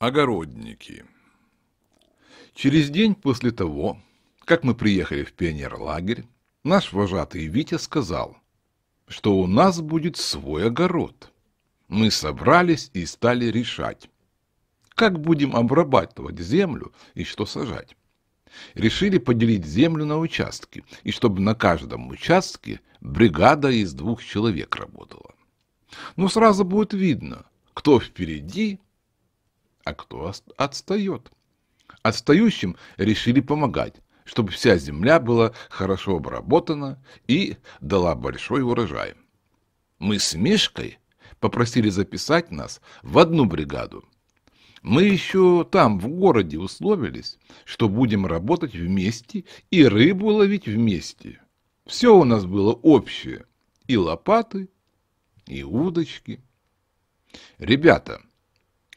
Огородники. Через день после того, как мы приехали в пионерлагерь, наш вожатый Витя сказал, что у нас будет свой огород. Мы собрались и стали решать, как будем обрабатывать землю и что сажать. Решили поделить землю на участки, и чтобы на каждом участке бригада из двух человек работала. Но сразу будет видно, кто впереди, а кто отстает. Отстающим решили помогать, чтобы вся земля была хорошо обработана и дала большой урожай. Мы с Мишкой попросили записать нас в одну бригаду. Мы еще там, в городе, условились, что будем работать вместе и рыбу ловить вместе. Все у нас было общее. И лопаты, и удочки. Ребята,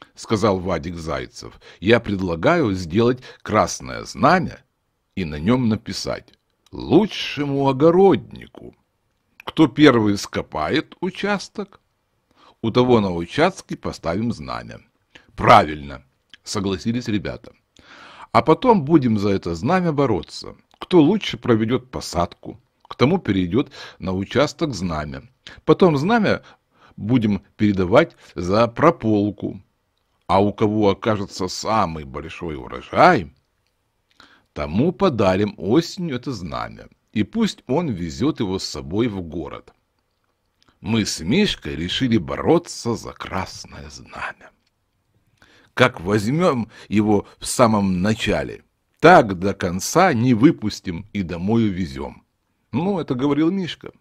— сказал Вадик Зайцев, — «я предлагаю сделать красное знамя и на нем написать «Лучшему огороднику». Кто первый скопает участок, у того на участке поставим знамя. Правильно, согласились ребята. А потом будем за это знамя бороться. Кто лучше проведет посадку, к тому перейдет на участок знамя. Потом знамя будем передавать за прополку а у кого окажется самый большой урожай, тому подарим осенью это знамя, и пусть он везет его с собой в город. Мы с Мишкой решили бороться за красное знамя. Как возьмем его в самом начале, так до конца не выпустим и домой увезем. Ну, это говорил Мишка.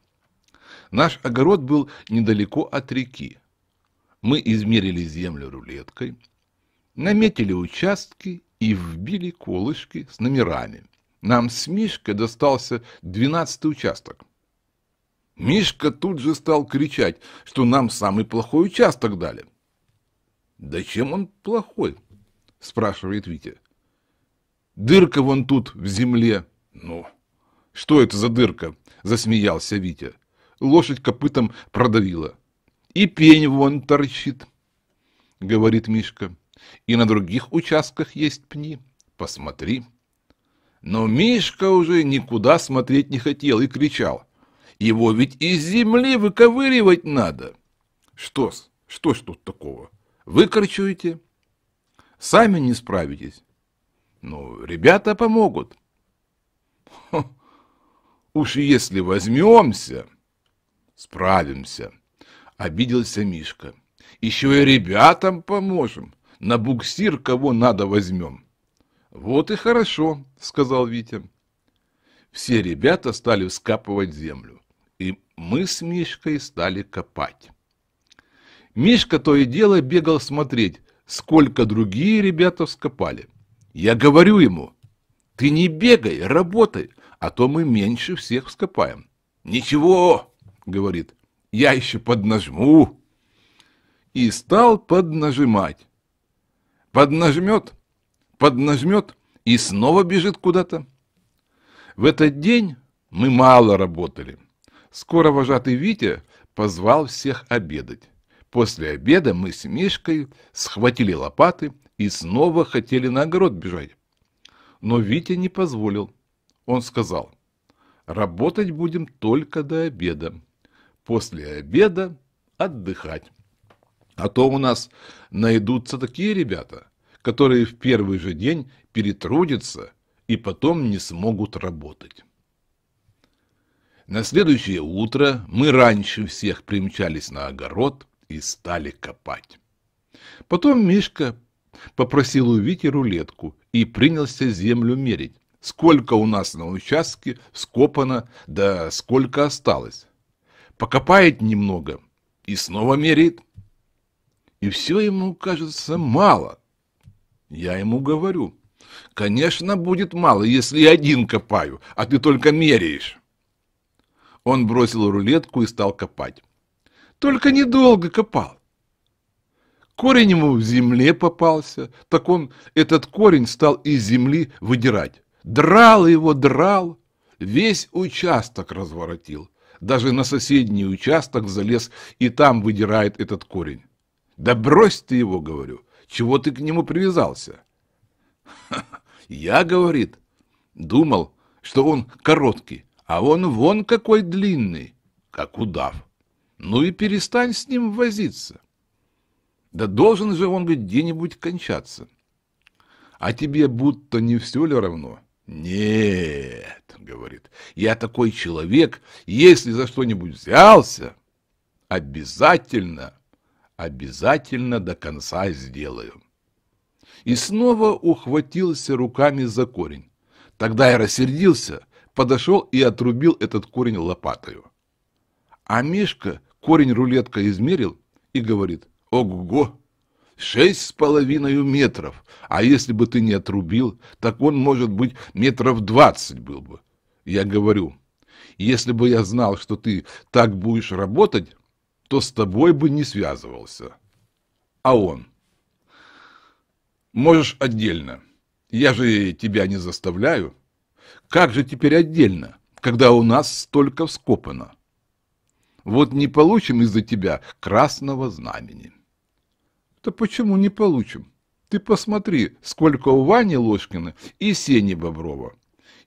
Наш огород был недалеко от реки, мы измерили землю рулеткой, наметили участки и вбили колышки с номерами. Нам с Мишкой достался двенадцатый участок. Мишка тут же стал кричать, что нам самый плохой участок дали. «Да чем он плохой?» – спрашивает Витя. «Дырка вон тут, в земле». «Ну, что это за дырка?» – засмеялся Витя. Лошадь копытом продавила и пень вон торчит, — говорит Мишка, — и на других участках есть пни, посмотри. Но Мишка уже никуда смотреть не хотел и кричал. Его ведь из земли выковыривать надо. Что с, что ж тут такого? Выкорчуете? Сами не справитесь. Ну, ребята помогут. Хо, уж если возьмемся, справимся обиделся Мишка. Еще и ребятам поможем. На буксир кого надо возьмем. Вот и хорошо, сказал Витя. Все ребята стали вскапывать землю. И мы с Мишкой стали копать. Мишка то и дело бегал смотреть, сколько другие ребята вскопали. Я говорю ему, ты не бегай, работай, а то мы меньше всех вскопаем. Ничего, говорит, я еще поднажму. И стал поднажимать. Поднажмет, поднажмет и снова бежит куда-то. В этот день мы мало работали. Скоро вожатый Витя позвал всех обедать. После обеда мы с Мишкой схватили лопаты и снова хотели на огород бежать. Но Витя не позволил. Он сказал, работать будем только до обеда после обеда отдыхать. А то у нас найдутся такие ребята, которые в первый же день перетрудятся и потом не смогут работать. На следующее утро мы раньше всех примчались на огород и стали копать. Потом Мишка попросил у Вити рулетку и принялся землю мерить, сколько у нас на участке скопано, да сколько осталось покопает немного и снова мерит. И все ему кажется мало. Я ему говорю, конечно, будет мало, если я один копаю, а ты только меряешь. Он бросил рулетку и стал копать. Только недолго копал. Корень ему в земле попался, так он этот корень стал из земли выдирать. Драл его, драл, весь участок разворотил даже на соседний участок залез и там выдирает этот корень. Да брось ты его, говорю, чего ты к нему привязался? Я, говорит, думал, что он короткий, а он вон какой длинный, как удав. Ну и перестань с ним возиться. Да должен же он где-нибудь кончаться. А тебе будто не все ли равно? Нет, говорит, я такой человек, если за что-нибудь взялся, обязательно, обязательно до конца сделаю. И снова ухватился руками за корень. Тогда я рассердился, подошел и отрубил этот корень лопатою. А Мишка корень рулетка измерил и говорит, ого, шесть с половиной метров. А если бы ты не отрубил, так он, может быть, метров двадцать был бы. Я говорю, если бы я знал, что ты так будешь работать, то с тобой бы не связывался. А он. Можешь отдельно. Я же тебя не заставляю. Как же теперь отдельно, когда у нас столько вскопано? Вот не получим из-за тебя красного знамени то почему не получим? Ты посмотри, сколько у Вани Ложкина и Сени Боброва.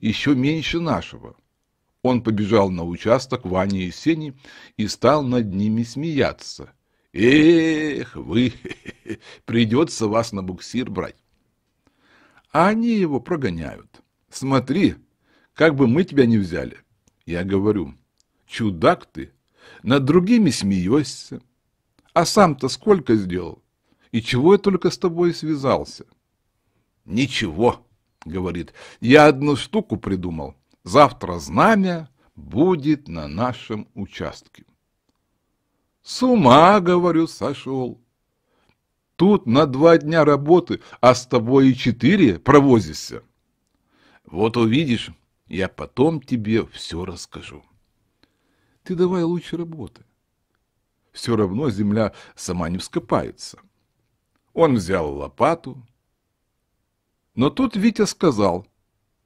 Еще меньше нашего. Он побежал на участок Вани и Сени и стал над ними смеяться. Эх, вы, придется вас на буксир брать. А они его прогоняют. Смотри, как бы мы тебя не взяли. Я говорю, чудак ты, над другими смеешься. А сам-то сколько сделал? И чего я только с тобой связался? Ничего, говорит, я одну штуку придумал. Завтра знамя будет на нашем участке. С ума, говорю, сошел. Тут на два дня работы, а с тобой и четыре провозишься. Вот увидишь, я потом тебе все расскажу. Ты давай лучше работы. Все равно земля сама не вскопается. Он взял лопату. Но тут Витя сказал,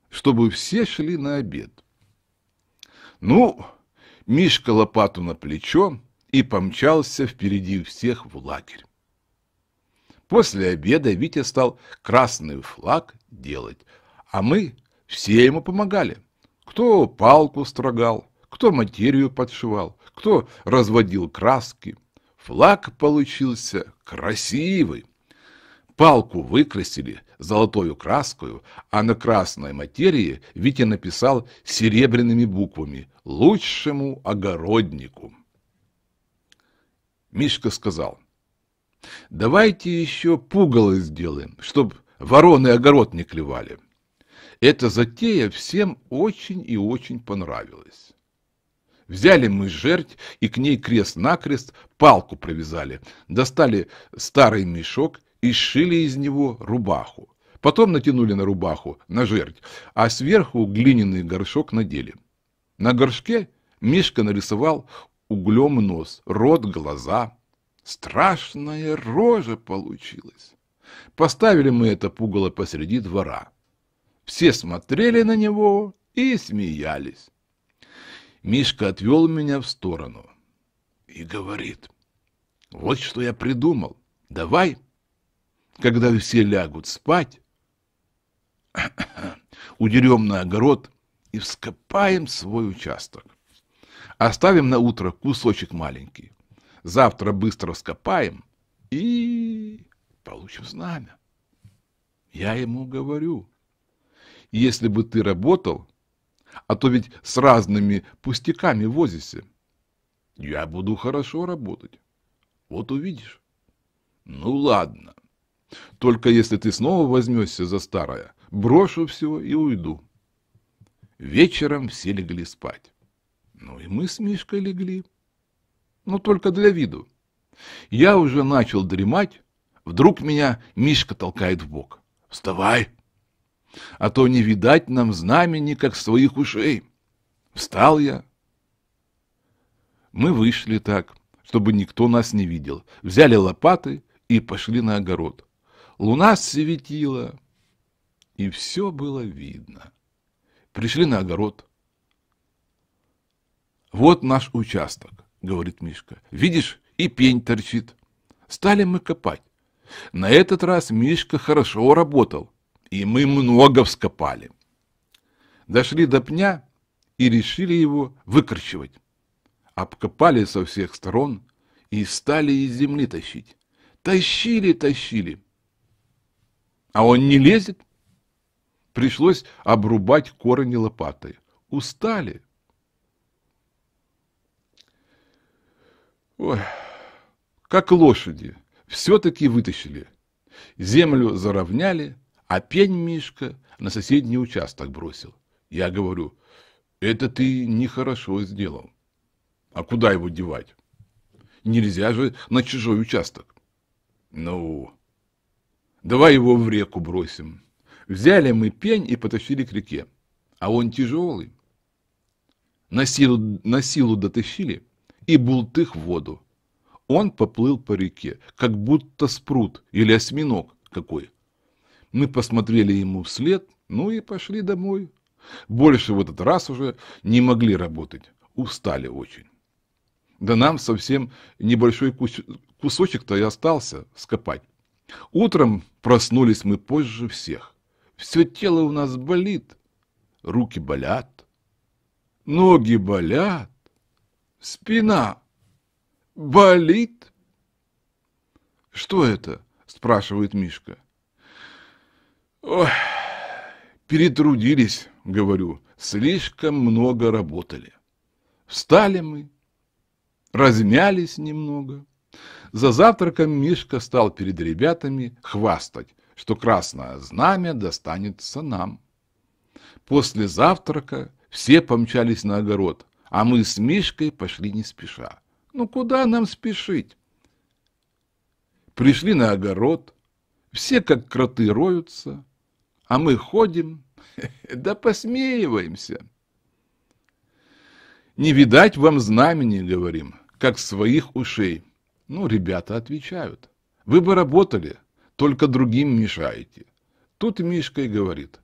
чтобы все шли на обед. Ну, Мишка лопату на плечо и помчался впереди всех в лагерь. После обеда Витя стал красный флаг делать, а мы все ему помогали. Кто палку строгал, кто материю подшивал, кто разводил краски. Флаг получился красивый. Палку выкрасили золотою краскою, а на красной материи Витя написал серебряными буквами «Лучшему огороднику». Мишка сказал, «Давайте еще пугало сделаем, чтоб вороны огород не клевали». Эта затея всем очень и очень понравилась. Взяли мы жерть и к ней крест-накрест палку провязали, достали старый мешок и сшили из него рубаху. Потом натянули на рубаху, на жердь, а сверху глиняный горшок надели. На горшке Мишка нарисовал углем нос, рот, глаза. Страшная рожа получилась. Поставили мы это пугало посреди двора. Все смотрели на него и смеялись. Мишка отвел меня в сторону и говорит, «Вот что я придумал, давай когда все лягут спать, удерем на огород и вскопаем свой участок. Оставим на утро кусочек маленький. Завтра быстро вскопаем и получим знамя. Я ему говорю, если бы ты работал, а то ведь с разными пустяками возишься. Я буду хорошо работать. Вот увидишь. Ну ладно, только если ты снова возьмешься за старое, брошу все и уйду. Вечером все легли спать. Ну и мы с Мишкой легли. Но только для виду. Я уже начал дремать, вдруг меня Мишка толкает в бок. «Вставай! А то не видать нам знамени, как своих ушей!» Встал я. Мы вышли так, чтобы никто нас не видел, взяли лопаты и пошли на огород луна светила, и все было видно. Пришли на огород. «Вот наш участок», — говорит Мишка. «Видишь, и пень торчит. Стали мы копать. На этот раз Мишка хорошо работал, и мы много вскопали. Дошли до пня и решили его выкорчевать. Обкопали со всех сторон и стали из земли тащить. Тащили, тащили, а он не лезет. Пришлось обрубать корни лопатой. Устали. Ой, как лошади. Все-таки вытащили. Землю заровняли, а пень Мишка на соседний участок бросил. Я говорю, это ты нехорошо сделал. А куда его девать? Нельзя же на чужой участок. Ну, Давай его в реку бросим. Взяли мы пень и потащили к реке. А он тяжелый. На силу, на силу дотащили и бултых в воду. Он поплыл по реке, как будто спрут или осьминог какой. Мы посмотрели ему вслед, ну и пошли домой. Больше в этот раз уже не могли работать, устали очень. Да нам совсем небольшой кусочек-то и остался скопать. Утром проснулись мы позже всех. Все тело у нас болит, руки болят, ноги болят, спина болит. Что это? спрашивает Мишка. Ой, перетрудились, говорю, слишком много работали. Встали мы, размялись немного, за завтраком Мишка стал перед ребятами хвастать, что красное знамя достанется нам. После завтрака все помчались на огород, а мы с Мишкой пошли не спеша. Ну куда нам спешить? Пришли на огород, все как кроты роются, а мы ходим, да посмеиваемся. Не видать вам знамени, говорим, как своих ушей. Ну, ребята отвечают. Вы бы работали, только другим мешаете. Тут Мишка и говорит.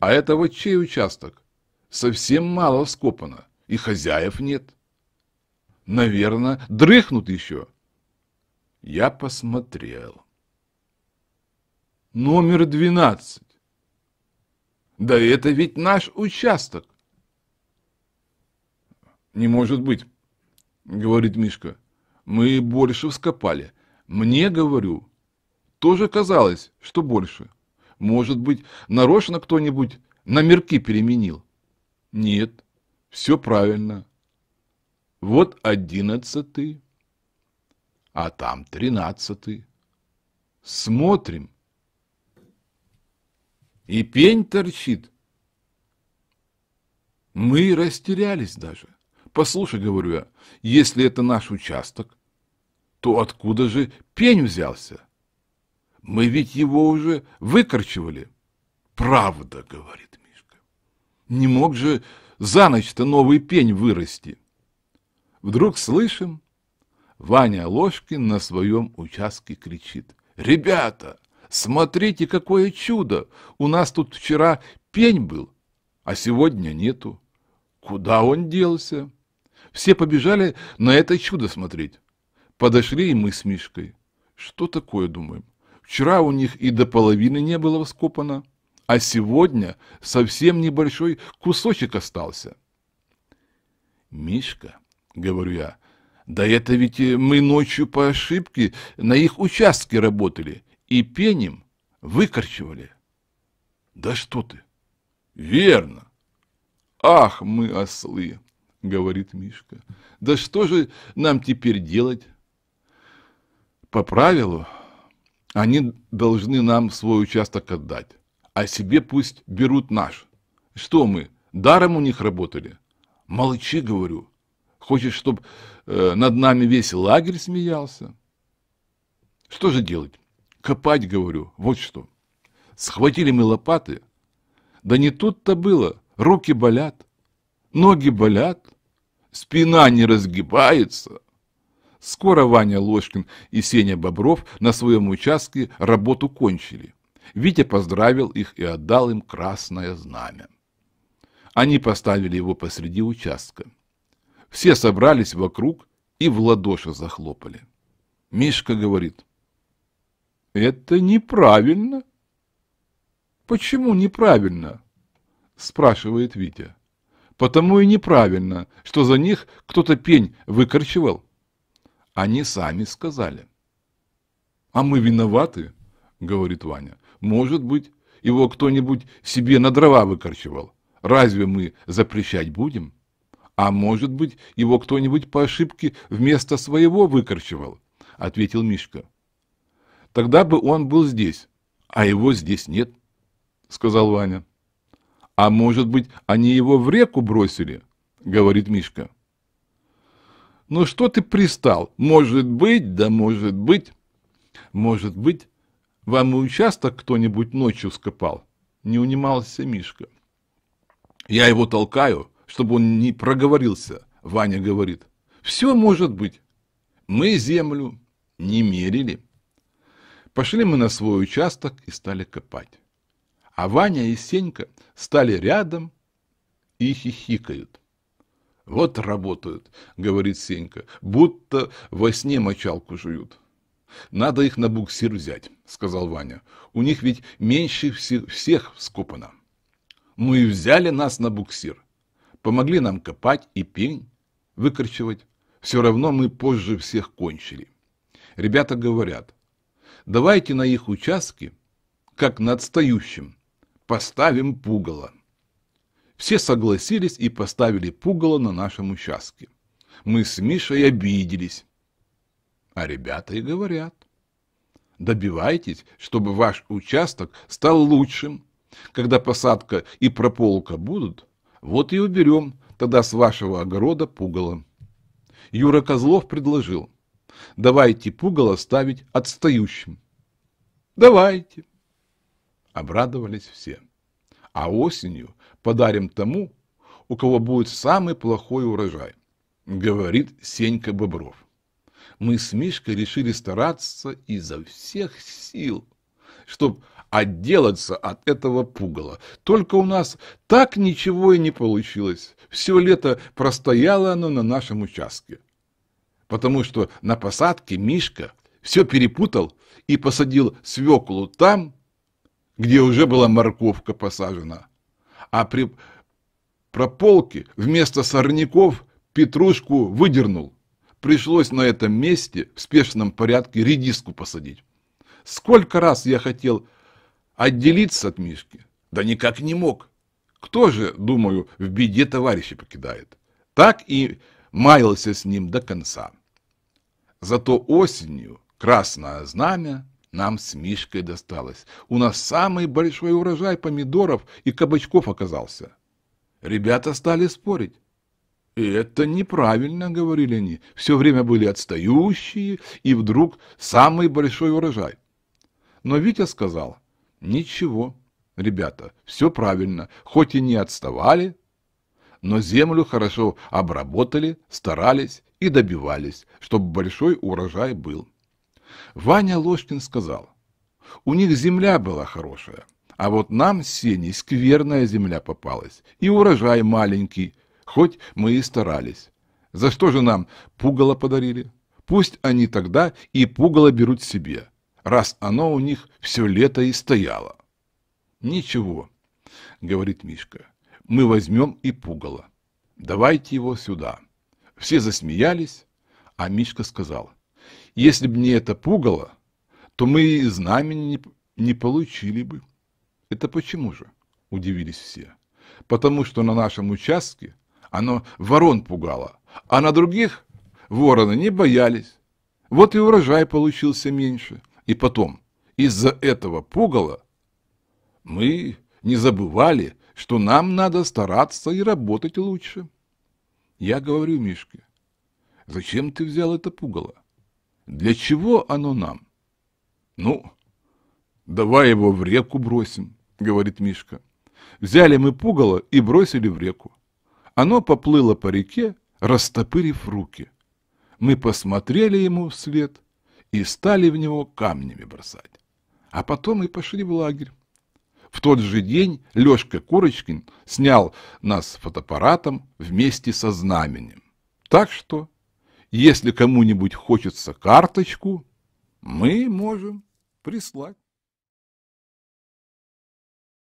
А это вот чей участок? Совсем мало вскопано, и хозяев нет. Наверное, дрыхнут еще. Я посмотрел. Номер двенадцать. Да это ведь наш участок. Не может быть, говорит Мишка. Мы больше вскопали. Мне, говорю, тоже казалось, что больше. Может быть, нарочно кто-нибудь на мерки переменил? Нет, все правильно. Вот одиннадцатый, а там тринадцатый. Смотрим. И пень торчит. Мы растерялись даже. Послушай, говорю я, если это наш участок, то откуда же пень взялся? Мы ведь его уже выкорчевали. Правда, говорит Мишка. Не мог же за ночь-то новый пень вырасти. Вдруг слышим, Ваня Ложкин на своем участке кричит. Ребята, смотрите, какое чудо! У нас тут вчера пень был, а сегодня нету. Куда он делся? Все побежали на это чудо смотреть. Подошли и мы с Мишкой. Что такое, думаем? Вчера у них и до половины не было вскопано, а сегодня совсем небольшой кусочек остался. Мишка, говорю я, да это ведь мы ночью по ошибке на их участке работали и пенем выкорчевали. Да что ты? Верно. Ах, мы ослы! — говорит Мишка. «Да что же нам теперь делать?» «По правилу, они должны нам свой участок отдать, а себе пусть берут наш. Что мы, даром у них работали? Молчи, говорю. Хочешь, чтобы э, над нами весь лагерь смеялся? Что же делать? Копать, говорю, вот что. Схватили мы лопаты. Да не тут-то было. Руки болят, ноги болят спина не разгибается. Скоро Ваня Ложкин и Сеня Бобров на своем участке работу кончили. Витя поздравил их и отдал им красное знамя. Они поставили его посреди участка. Все собрались вокруг и в ладоши захлопали. Мишка говорит, «Это неправильно». «Почему неправильно?» – спрашивает Витя. Потому и неправильно, что за них кто-то пень выкорчевал. Они сами сказали. А мы виноваты, говорит Ваня. Может быть, его кто-нибудь себе на дрова выкорчевал. Разве мы запрещать будем? А может быть, его кто-нибудь по ошибке вместо своего выкорчевал, ответил Мишка. Тогда бы он был здесь, а его здесь нет, сказал Ваня. А может быть, они его в реку бросили? Говорит Мишка. Ну что ты пристал? Может быть, да может быть. Может быть, вам и участок кто-нибудь ночью вскопал? Не унимался Мишка. Я его толкаю, чтобы он не проговорился, Ваня говорит. Все может быть. Мы землю не мерили. Пошли мы на свой участок и стали копать а Ваня и Сенька стали рядом и хихикают. «Вот работают», — говорит Сенька, — «будто во сне мочалку жуют». «Надо их на буксир взять», — сказал Ваня. «У них ведь меньше всех вскопано». «Ну и взяли нас на буксир. Помогли нам копать и пень выкорчевать. Все равно мы позже всех кончили». Ребята говорят, «Давайте на их участке, как на отстающем, поставим пугало. Все согласились и поставили пугало на нашем участке. Мы с Мишей обиделись. А ребята и говорят. Добивайтесь, чтобы ваш участок стал лучшим. Когда посадка и прополка будут, вот и уберем тогда с вашего огорода пугало. Юра Козлов предложил. Давайте пугало ставить отстающим. Давайте. Обрадовались все. А осенью подарим тому, у кого будет самый плохой урожай, говорит Сенька Бобров. Мы с Мишкой решили стараться изо всех сил, чтобы отделаться от этого пугала. Только у нас так ничего и не получилось. Все лето простояло оно на нашем участке. Потому что на посадке Мишка все перепутал и посадил свеклу там, где уже была морковка посажена. А при прополке вместо сорняков петрушку выдернул. Пришлось на этом месте в спешном порядке редиску посадить. Сколько раз я хотел отделиться от Мишки, да никак не мог. Кто же, думаю, в беде товарища покидает? Так и маялся с ним до конца. Зато осенью красное знамя нам с Мишкой досталось. У нас самый большой урожай помидоров и кабачков оказался. Ребята стали спорить. это неправильно, говорили они. Все время были отстающие, и вдруг самый большой урожай. Но Витя сказал, ничего, ребята, все правильно, хоть и не отставали, но землю хорошо обработали, старались и добивались, чтобы большой урожай был. Ваня Лошкин сказал, «У них земля была хорошая, а вот нам, Сене, скверная земля попалась, и урожай маленький, хоть мы и старались. За что же нам пугало подарили? Пусть они тогда и пугало берут себе, раз оно у них все лето и стояло». «Ничего», — говорит Мишка, — «мы возьмем и пугало. Давайте его сюда». Все засмеялись, а Мишка сказал, если бы не это пугало, то мы и знамени не получили бы. Это почему же? Удивились все. Потому что на нашем участке оно ворон пугало, а на других вороны не боялись. Вот и урожай получился меньше. И потом, из-за этого пугала мы не забывали, что нам надо стараться и работать лучше. Я говорю Мишке, зачем ты взял это пугало? Для чего оно нам? Ну, давай его в реку бросим, говорит Мишка. Взяли мы пугало и бросили в реку. Оно поплыло по реке, растопырив руки. Мы посмотрели ему вслед и стали в него камнями бросать. А потом и пошли в лагерь. В тот же день Лешка Курочкин снял нас фотоаппаратом вместе со знаменем. Так что если кому-нибудь хочется карточку, мы можем прислать.